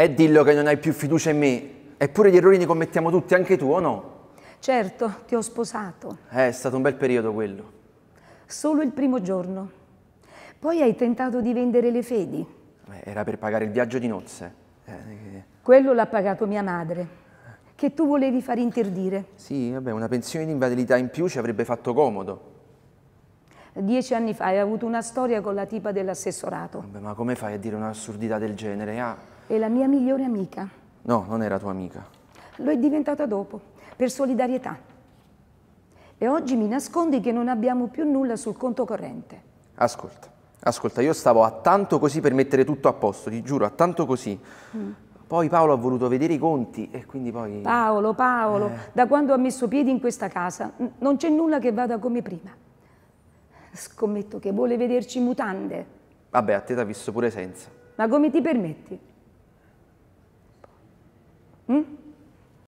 e dillo che non hai più fiducia in me. Eppure gli errori ne commettiamo tutti, anche tu o no? Certo, ti ho sposato. Eh, è stato un bel periodo quello. Solo il primo giorno. Poi hai tentato di vendere le fedi. Eh, era per pagare il viaggio di nozze. Eh, quello l'ha pagato mia madre, che tu volevi far interdire. Sì, vabbè, una pensione di invalidità in più ci avrebbe fatto comodo. Dieci anni fa hai avuto una storia con la tipa dell'assessorato. Vabbè, ma come fai a dire un'assurdità del genere? Ah? è la mia migliore amica. No, non era tua amica. Lo è diventata dopo, per solidarietà. E oggi mi nascondi che non abbiamo più nulla sul conto corrente. Ascolta, ascolta, io stavo a tanto così per mettere tutto a posto, ti giuro, a tanto così. Mm. Poi Paolo ha voluto vedere i conti e quindi poi... Paolo, Paolo, eh. da quando ha messo piedi in questa casa non c'è nulla che vada come prima. Scommetto che vuole vederci mutande. Vabbè, a te t'ha visto pure senza. Ma come ti permetti?